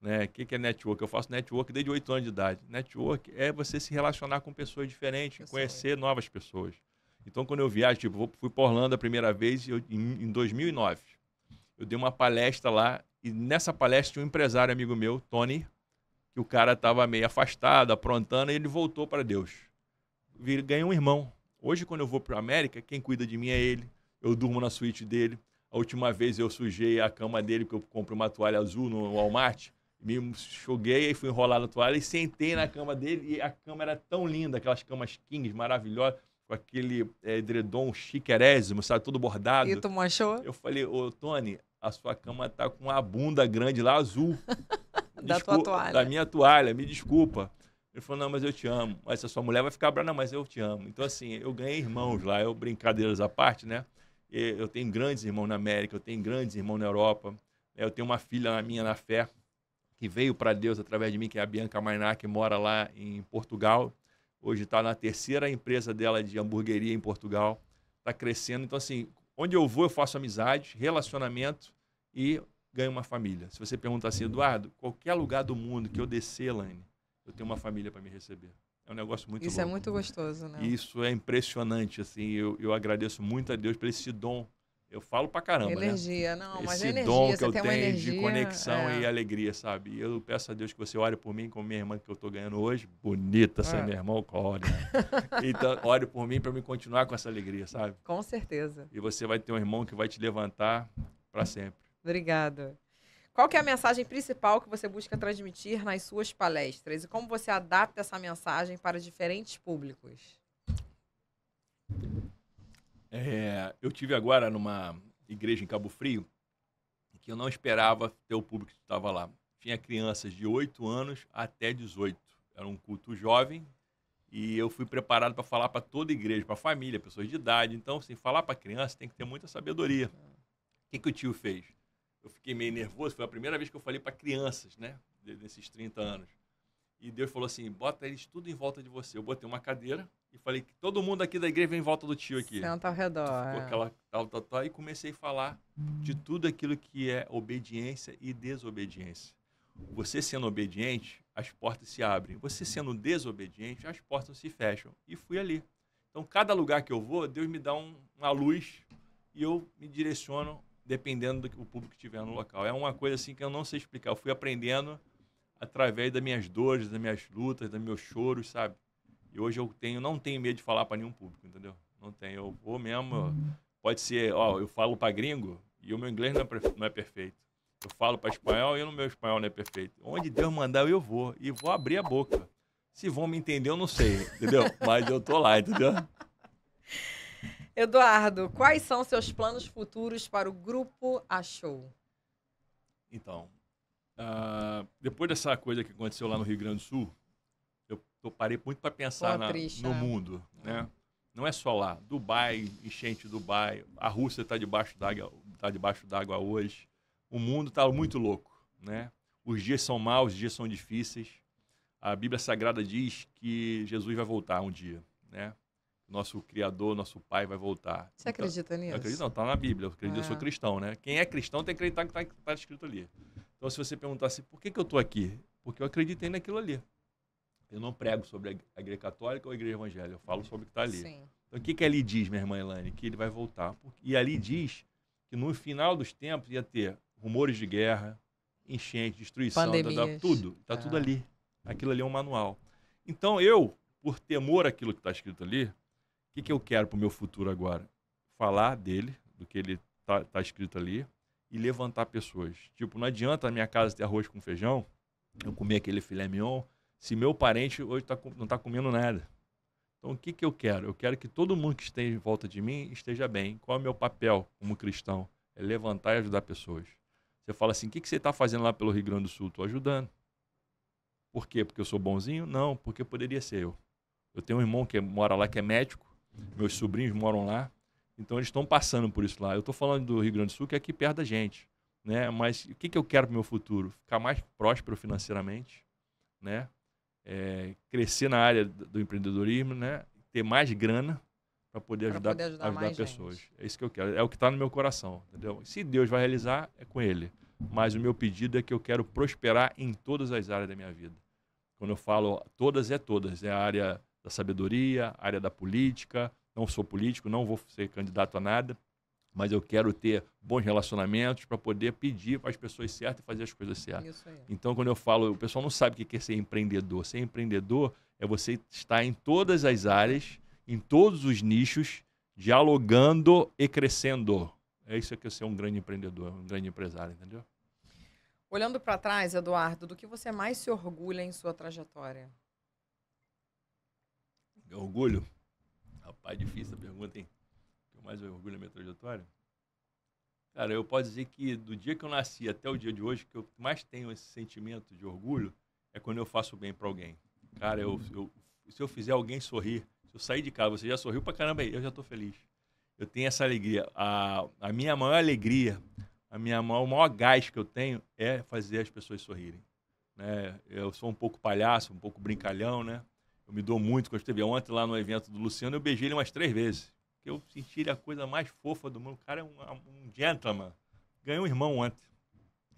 Speaker 2: Né? O que, que é network? Eu faço network desde 8 anos de idade. Network é você se relacionar com pessoas diferentes, eu conhecer sei. novas pessoas. Então, quando eu viajo, tipo, fui para Orlando a primeira vez eu, em, em 2009. Eu dei uma palestra lá e nessa palestra tinha um empresário amigo meu, Tony, que o cara estava meio afastado, aprontando, e ele voltou para Deus. Ganhei um irmão. Hoje, quando eu vou para a América, quem cuida de mim é ele. Eu durmo na suíte dele. A última vez eu sujei a cama dele, porque eu compro uma toalha azul no Walmart me choguei e fui enrolar na toalha e sentei na cama dele e a cama era tão linda, aquelas camas kings maravilhosas, com aquele é, edredom chiquerésimo, sabe, todo bordado. E tu manchou? Eu falei, ô Tony, a sua cama tá com uma bunda grande lá, azul.
Speaker 1: da tua toalha.
Speaker 2: Da minha toalha, me desculpa. Ele falou, não, mas eu te amo. Mas a sua mulher vai ficar brava, não, mas eu te amo. Então, assim, eu ganhei irmãos lá, eu, brincadeiras à parte, né? Eu tenho grandes irmãos na América, eu tenho grandes irmãos na Europa, né? eu tenho uma filha minha na fé, que veio para Deus através de mim, que é a Bianca Mainá, que mora lá em Portugal. Hoje está na terceira empresa dela de hamburgueria em Portugal. Está crescendo. Então, assim, onde eu vou, eu faço amizade, relacionamento e ganho uma família. Se você perguntar assim, Eduardo, qualquer lugar do mundo que eu descer, Elaine, eu tenho uma família para me receber. É um negócio muito Isso é louco. é muito gostoso, né? Isso é impressionante, assim. Eu, eu agradeço muito a Deus por esse dom eu falo pra caramba, né? energia, né? não, Esse mas é energia, dom que eu tenho energia, de conexão é. e alegria, sabe? E eu peço a Deus que você ore por mim, como minha irmã que eu tô ganhando hoje, bonita essa é. minha irmã, olha. então, ore por mim para me continuar com essa alegria, sabe?
Speaker 1: Com certeza.
Speaker 2: E você vai ter um irmão que vai te levantar para sempre.
Speaker 1: Obrigada. Qual é a mensagem principal que você busca transmitir nas suas palestras e como você adapta essa mensagem para diferentes públicos?
Speaker 2: É, eu tive agora numa igreja em Cabo Frio que eu não esperava ter o público que estava lá. Tinha crianças de 8 anos até 18. Era um culto jovem e eu fui preparado para falar para toda a igreja, para a família, pessoas de idade. Então, assim, falar para criança tem que ter muita sabedoria. O que, que o tio fez? Eu fiquei meio nervoso, foi a primeira vez que eu falei para crianças, né, nesses 30 anos. E Deus falou assim: bota eles tudo em volta de você. Eu botei uma cadeira e falei que todo mundo aqui da igreja vem em volta do tio aqui. Senta ao redor. Ficou é. aquela tal, tal, tal. E comecei a falar de tudo aquilo que é obediência e desobediência. Você sendo obediente, as portas se abrem. Você sendo desobediente, as portas se fecham. E fui ali. Então, cada lugar que eu vou, Deus me dá um, uma luz e eu me direciono dependendo do que o público que tiver no local. É uma coisa assim que eu não sei explicar. Eu fui aprendendo através das minhas dores, das minhas lutas, dos meus choros, sabe? E hoje eu tenho, não tenho medo de falar para nenhum público, entendeu? Não tenho. Eu vou mesmo. Pode ser, ó, eu falo para gringo e o meu inglês não é, não é perfeito. Eu falo para espanhol e o meu espanhol não é perfeito. Onde Deus mandar, eu vou. E vou abrir a boca. Se vão me entender, eu não sei, entendeu? Mas eu tô lá, entendeu?
Speaker 1: Eduardo, quais são seus planos futuros para o grupo A Show?
Speaker 2: Então, Uh, depois dessa coisa que aconteceu lá no Rio Grande do Sul, eu, eu parei muito para pensar Pô, na, triste, no né? mundo, né? Não é só lá. Dubai, enchente Dubai, a Rússia está debaixo d'água, tá debaixo d'água hoje. O mundo está muito louco, né? Os dias são maus, os dias são difíceis. A Bíblia Sagrada diz que Jesus vai voltar um dia, né? Nosso Criador, nosso Pai vai voltar. Você acredita nisso? Então, eu acredito, não, está na Bíblia. Eu, acredito, é. eu sou é. cristão, né? Quem é cristão tem que acreditar que está tá escrito ali. Então, se você perguntasse por que, que eu estou aqui, porque eu acreditei naquilo ali. Eu não prego sobre a igreja católica ou a igreja evangélica, eu falo sobre o que está ali. Sim. Então, o que, que ali diz, minha irmã Elane? Que ele vai voltar. E ali diz que no final dos tempos ia ter rumores de guerra, enchente, destruição, tá, tá, tudo. Está ah. tudo ali. Aquilo ali é um manual. Então, eu, por temor àquilo que está escrito ali, o que, que eu quero para o meu futuro agora? Falar dele, do que ele está tá escrito ali, e levantar pessoas. Tipo, não adianta na minha casa ter arroz com feijão, eu comer aquele filé mignon, se meu parente hoje tá, não está comendo nada. Então, o que, que eu quero? Eu quero que todo mundo que esteja em volta de mim esteja bem. Qual é o meu papel como cristão? É levantar e ajudar pessoas. Você fala assim: o que, que você está fazendo lá pelo Rio Grande do Sul? Estou ajudando. Por quê? Porque eu sou bonzinho? Não, porque poderia ser eu. Eu tenho um irmão que mora lá, que é médico, meus sobrinhos moram lá. Então eles estão passando por isso lá. Eu estou falando do Rio Grande do Sul, que é aqui perto da gente. Né? Mas o que, que eu quero para o meu futuro? Ficar mais próspero financeiramente, né? É, crescer na área do empreendedorismo, né? ter mais grana para poder ajudar, ajudar, ajudar pessoas. Gente. É isso que eu quero. É o que está no meu coração. Entendeu? Se Deus vai realizar, é com Ele. Mas o meu pedido é que eu quero prosperar em todas as áreas da minha vida. Quando eu falo todas, é todas. É a área da sabedoria, a área da política, não sou político, não vou ser candidato a nada, mas eu quero ter bons relacionamentos para poder pedir para as pessoas certas e fazer as coisas certas. Então, quando eu falo, o pessoal não sabe o que é ser empreendedor. Ser empreendedor é você estar em todas as áreas, em todos os nichos, dialogando e crescendo. É isso que é ser um grande empreendedor, um grande empresário, entendeu?
Speaker 1: Olhando para trás, Eduardo, do que você mais se orgulha em sua trajetória?
Speaker 2: Orgulho? Rapaz, difícil a pergunta, hein? O que mais orgulho da minha trajetória? Cara, eu posso dizer que do dia que eu nasci até o dia de hoje, que eu mais tenho esse sentimento de orgulho é quando eu faço bem para alguém. Cara, eu, eu, se eu fizer alguém sorrir, se eu sair de casa, você já sorriu para caramba aí, eu já estou feliz. Eu tenho essa alegria. A, a minha maior alegria, a minha maior, o maior gás que eu tenho é fazer as pessoas sorrirem. Né? Eu sou um pouco palhaço, um pouco brincalhão, né? eu me dou muito com a TV. Ontem, lá no evento do Luciano, eu beijei ele umas três vezes. Eu senti ele a coisa mais fofa do mundo. O cara é um, um gentleman. Ganhei um irmão ontem.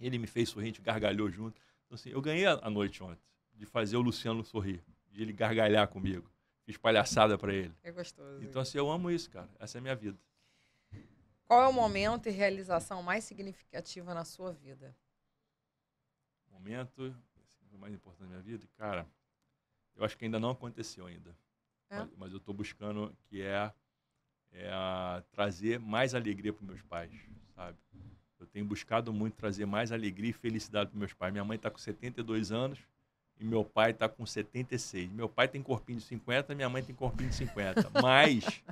Speaker 2: Ele me fez sorrir, a gente gargalhou junto. Então, assim, eu ganhei a noite ontem de fazer o Luciano sorrir, de ele gargalhar comigo. Fiz palhaçada para ele. É gostoso. Então, assim, eu amo isso, cara. Essa é a minha vida.
Speaker 1: Qual é o momento e realização mais significativa na sua vida?
Speaker 2: Momento é mais importante da minha vida? Cara, eu acho que ainda não aconteceu ainda. É? Mas, mas, eu estou buscando que é, é trazer mais alegria para meus pais, sabe? Eu tenho buscado muito trazer mais alegria e felicidade para meus pais. Minha mãe está com 72 anos e meu pai está com 76. Meu pai tem corpinho de 50, minha mãe tem corpinho de 50. Mas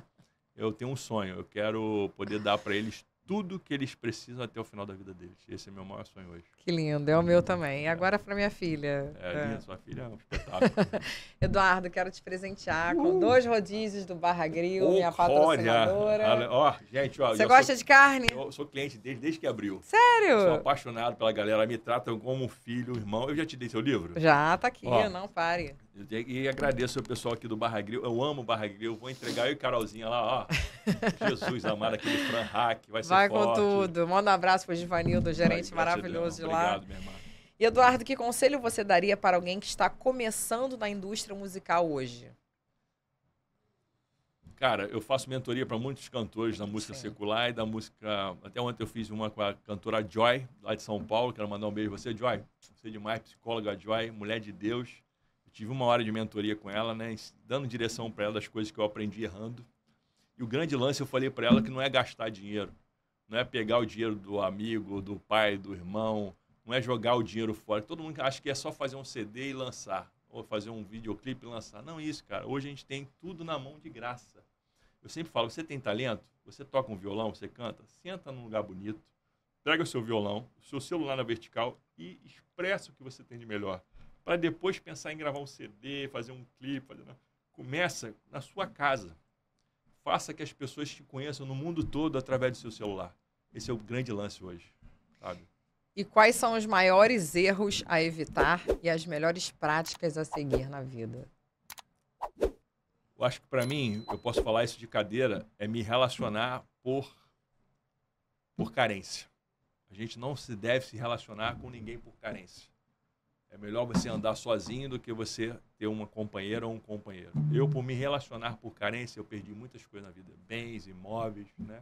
Speaker 2: eu tenho um sonho, eu quero poder dar para eles tudo que eles precisam até o final da vida deles. Esse é meu maior sonho hoje. Que lindo,
Speaker 1: é o meu também. E é. agora é para minha filha. É, é. Minha, sua filha é um espetáculo. Eduardo, quero te presentear uh! com dois rodízios do Barra Grill, minha patrocinadora.
Speaker 2: Ó, oh, gente, ó. Você gosta sou, de
Speaker 1: carne? Eu
Speaker 2: sou cliente desde, desde que abriu. Sério? sou apaixonado pela galera, me tratam como um filho, irmão. Eu já te dei seu livro? Já, tá aqui, não pare. E agradeço o pessoal aqui do Barra Grill. Eu amo Barra Grill. Vou entregar eu e Carolzinha lá, ó. Jesus amado, aquele Fran Hack. Vai ser Vai com forte. tudo.
Speaker 1: Manda um abraço pro Givanildo, gerente maravilhoso de lá. Obrigado, minha irmã. E Eduardo, que conselho você daria para alguém que está começando na indústria musical
Speaker 2: hoje? Cara, eu faço mentoria para muitos cantores da música Sim. secular e da música. Até ontem eu fiz uma com a cantora Joy, lá de São Paulo. Quero mandar um beijo você, Joy. Você é demais, psicóloga Joy, mulher de Deus. Eu tive uma hora de mentoria com ela, né? Dando direção para ela das coisas que eu aprendi errando. E o grande lance eu falei para ela que não é gastar dinheiro, não é pegar o dinheiro do amigo, do pai, do irmão, não é jogar o dinheiro fora. Todo mundo acha que é só fazer um CD e lançar, ou fazer um videoclipe e lançar. Não é isso, cara. Hoje a gente tem tudo na mão de graça. Eu sempre falo, você tem talento, você toca um violão, você canta, senta num lugar bonito, pega o seu violão, o seu celular na vertical e expressa o que você tem de melhor. Para depois pensar em gravar um CD, fazer um clipe, fazer... começa na sua casa faça que as pessoas te conheçam no mundo todo através do seu celular. Esse é o grande lance hoje, sabe?
Speaker 1: E quais são os maiores erros a evitar e as melhores práticas a seguir na vida?
Speaker 2: Eu acho que para mim, eu posso falar isso de cadeira, é me relacionar por por carência. A gente não se deve se relacionar com ninguém por carência. É melhor você andar sozinho do que você ter uma companheira ou um companheiro. Eu, por me relacionar por carência, eu perdi muitas coisas na vida. Bens, imóveis, né?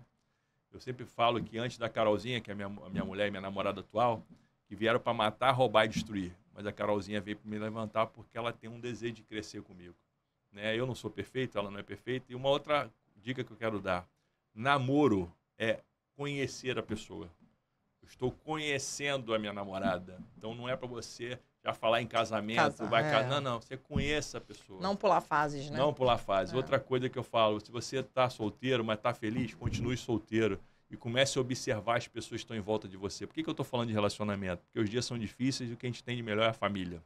Speaker 2: Eu sempre falo que antes da Carolzinha, que é a minha, a minha mulher e minha namorada atual, que vieram para matar, roubar e destruir. Mas a Carolzinha veio para me levantar porque ela tem um desejo de crescer comigo. Né? Eu não sou perfeito, ela não é perfeita. E uma outra dica que eu quero dar. Namoro é conhecer a pessoa. Eu estou conhecendo a minha namorada. Então não é para você já falar em casamento, Casar, vai é. Não, não, você conheça a pessoa. Não pular fases, né? Não pular fases. É. Outra coisa que eu falo, se você está solteiro, mas está feliz, continue solteiro e comece a observar as pessoas que estão em volta de você. Por que, que eu estou falando de relacionamento? Porque os dias são difíceis e o que a gente tem de melhor é a família.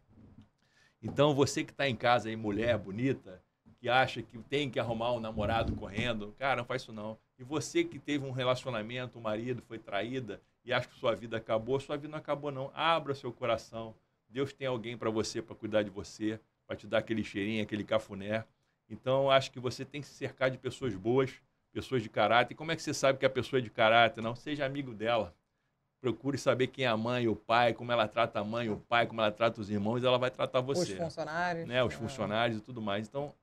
Speaker 2: Então, você que está em casa aí, mulher bonita, que acha que tem que arrumar um namorado correndo, cara, não faz isso não. E você que teve um relacionamento, um marido foi traída e acha que sua vida acabou, sua vida não acabou não. Abra seu coração Deus tem alguém para você, para cuidar de você, para te dar aquele cheirinho, aquele cafuné. Então, acho que você tem que se cercar de pessoas boas, pessoas de caráter. como é que você sabe que a pessoa é de caráter? Não, seja amigo dela. Procure saber quem é a mãe, o pai, como ela trata a mãe, o pai, como ela trata os irmãos, ela vai tratar você. Os né? funcionários. Né? Os é. funcionários e tudo mais. Então,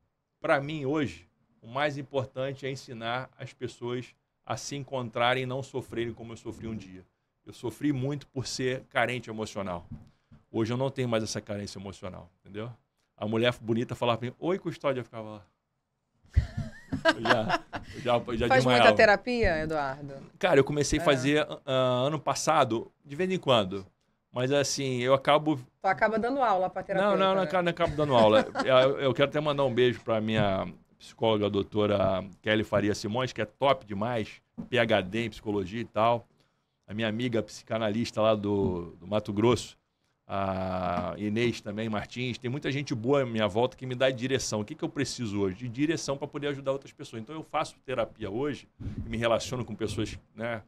Speaker 2: para mim, hoje, o mais importante é ensinar as pessoas a se encontrarem e não sofrerem como eu sofri um dia. Eu sofri muito por ser carente emocional. Hoje eu não tenho mais essa carência emocional, entendeu? A mulher bonita falava pra mim, oi, custódia, eu ficava lá. Eu já, eu já, eu já Faz muita
Speaker 1: terapia, Eduardo?
Speaker 2: Cara, eu comecei a é. fazer uh, ano passado, de vez em quando. Mas assim, eu acabo. Tu
Speaker 1: acaba dando aula pra terapia. Não, não, não, né?
Speaker 2: cara, não acabo dando aula. eu, eu, quero até mandar um beijo pra minha psicóloga, a doutora Kelly Faria Simões, que é top demais, PhD em psicologia e tal. A minha amiga psicanalista lá do, do Mato Grosso a Inês também, Martins, tem muita gente boa à minha volta que me dá direção. O que, que eu preciso hoje? De direção para poder ajudar outras pessoas. Então eu faço terapia hoje me relaciono com pessoas né,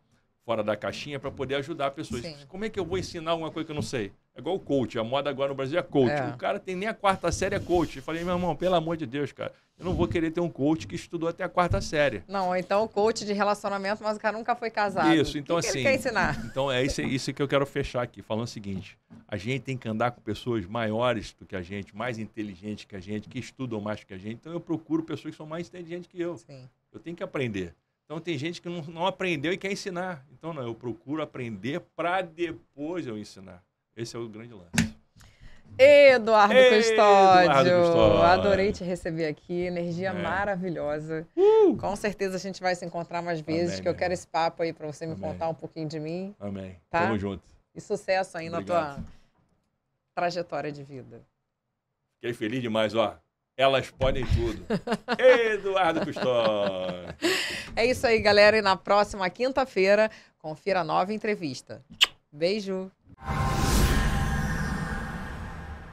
Speaker 2: fora da caixinha para poder ajudar pessoas. Sim. Como é que eu vou ensinar alguma coisa que eu não sei? É igual o coach. A moda agora no Brasil é coach. É. O cara tem nem a quarta série é coach. Eu falei, meu irmão, pelo amor de Deus, cara. Eu não vou querer ter um coach que estudou até a quarta série.
Speaker 1: Não, então o coach de relacionamento, mas o cara nunca foi casado. Isso, então que assim. Que ele quer ensinar?
Speaker 2: Então é isso, isso que eu quero fechar aqui, falando o seguinte: a gente tem que andar com pessoas maiores do que a gente, mais inteligentes que a gente, que estudam mais que a gente. Então eu procuro pessoas que são mais inteligentes que eu. Sim. Eu tenho que aprender. Então tem gente que não, não aprendeu e quer ensinar. Então não, eu procuro aprender para depois eu ensinar. Esse é o grande lance.
Speaker 1: Eduardo, Ei, Custódio. Eduardo Adorei te receber aqui. Energia é. maravilhosa. Uh. Com certeza a gente vai se encontrar mais vezes, Amém, que eu quero esse papo aí para você Amém. me contar um pouquinho de mim.
Speaker 2: Amém. Tá? Tamo junto.
Speaker 1: E sucesso aí na tua trajetória de vida.
Speaker 2: Fiquei feliz demais, ó. Elas podem tudo. Eduardo Custódio.
Speaker 1: É isso aí, galera. E na próxima quinta-feira, confira a nova entrevista. Beijo.